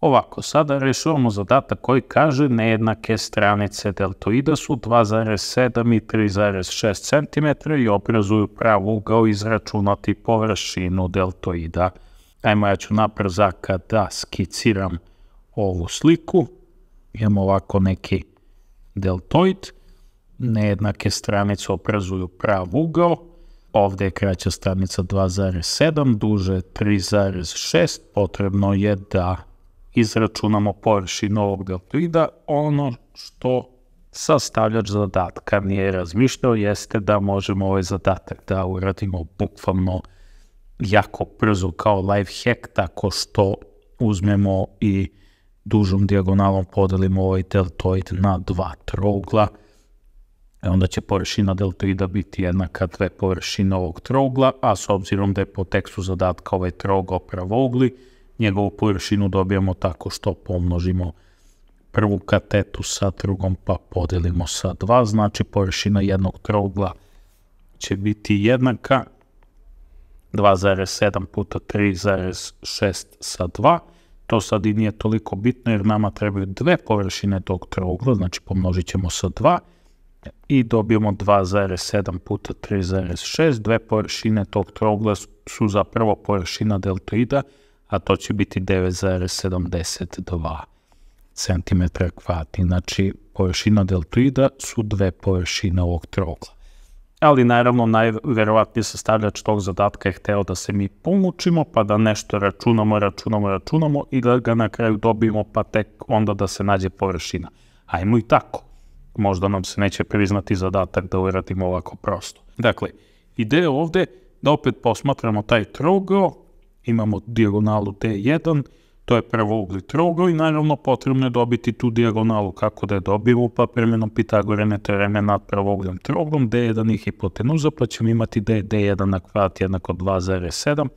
Ovako, sada rešujemo zadatak koji kaže nejednake stranice deltoida su 2,7 i 3,6 cm i obrazuju pravo ugao izračunati površinu deltoida. Ajmo, ja ću naprzaka da skiciram ovu sliku. Imamo ovako neki deltoid. Nejednake stranice obrazuju pravo ugao. Ovde je kraća stranica 2,7, duže 3,6. Potrebno je da izračunamo površinu ovog deltoida. Ono što sastavljač zadatka nije razmišljao jeste da možemo ovaj zadatak da uradimo bukvalno jako brzo kao live hack, tako što uzmemo i dužom dijagonalom podelimo ovaj deltoid na dva trougla, e onda će površina deltoida biti jednaka dve površine ovog trougla, a s obzirom da je po tekstu zadatka ovaj trougao pravougli, njegovu površinu dobijamo tako što pomnožimo prvu katetu sa drugom pa podelimo sa dva, znači površina jednog trougla će biti jednaka 2,7 puta 3,6 sa 2. To sad i nije toliko bitno jer nama trebaju dve površine tog trougla, znači pomnožit ćemo sa 2 i dobijemo 2,7 puta 3,6. Dve površine tog trougla su zapravo površina deltoida, a to će biti 9,72 cm kvadratni. Znači, površina deltoida su dve površine ovog trogla. Ali naravno najverovatniji sastavljač tog zadatka je hteo da se mi pomučimo, pa da nešto računamo, računamo, računamo i da ga na kraju dobijemo, pa tek onda da se nađe površina. Ajmo i tako. Možda nam se neće priznati zadatak da uradimo ovako prosto. Dakle, ideja ovde da opet posmatramo taj trougao imamo dijagonalu T1, to je prvo ugli trougao i naravno potrebno je dobiti tu dijagonalu kako da je dobijemo, pa primjenom Pitagorene teoreme nad pravouglom trouglom D1 i hipotenuza, pa ćemo imati da je D1 na kvadrat jednako 2,7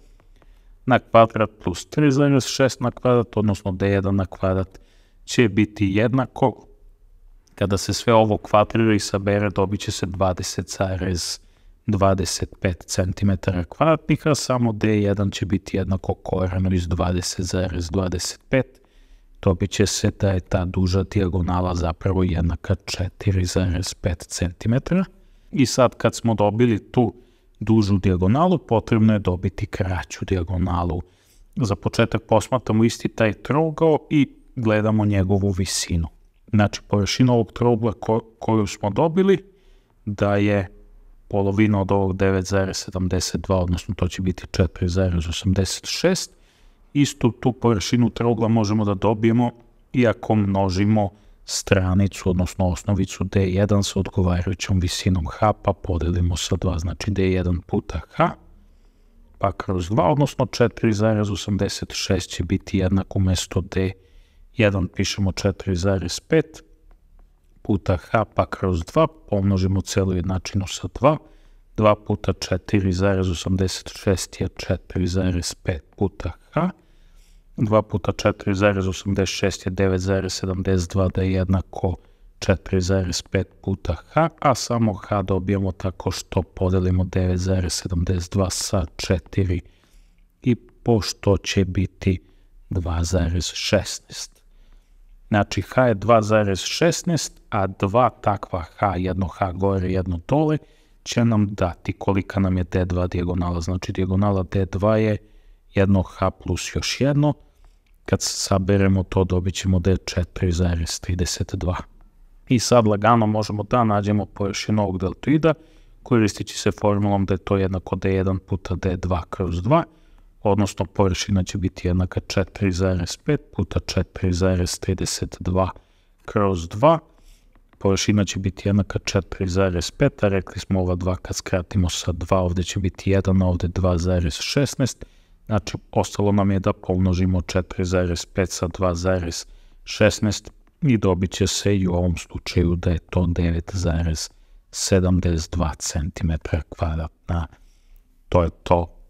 na kvadrat plus 3,6 na kvadrat, odnosno D1 na kvadrat će biti jednako. Kada se sve ovo kvadrira i sabere, dobit će se 20,7. 25 cm kvadratnih, a samo D1 će biti jednako koreno iz 20,25. To bi će se da je ta duža dijagonala zapravo jednaka 4,5 cm. I sad kad smo dobili tu dužu dijagonalu, potrebno je dobiti kraću dijagonalu. Za početak posmatramo isti taj trougao i gledamo njegovu visinu. Znači, površina ovog trougla ko koju smo dobili da je polovina od ovog 9,72, odnosno to će biti 4,86. Istu tu površinu trougla možemo da dobijemo i ako množimo stranicu, odnosno osnovicu D1 sa odgovarajućom visinom H, pa podelimo sa 2, znači D1 puta H, pa kroz 2, odnosno 4,86 će biti jednako umesto D1, pišemo 4,5, puta h pa kroz 2 pomnožimo celu jednačinu sa 2. 2 puta 4,86 je 4,5 puta h. 2 puta 4,86 je 9,72 da je jednako 4,5 puta h, a samo h dobijemo tako što podelimo 9,72 sa 4 i pošto će biti 2,16. Znači H je 2,16, a dva takva H, jedno H gore, jedno dole, će nam dati kolika nam je D2 dijagonala. Znači dijagonala D2 je jedno H plus još jedno. Kad saberemo to dobit ćemo D4,32. I sad lagano možemo da nađemo površinu ovog deltoida, će se formulom da je to jednako D1 puta D2 kroz 2, odnosno površina će biti jednaka 4,5 puta 4,32 kroz 2, površina će biti jednaka 4,5, a rekli smo ova 2 kad skratimo sa 2, ovde će biti 1, a ovde 2,16, znači ostalo nam je da pomnožimo 4,5 sa 2,16 i dobit će se i u ovom slučaju da je to 9,72 cm kvadratna. To je to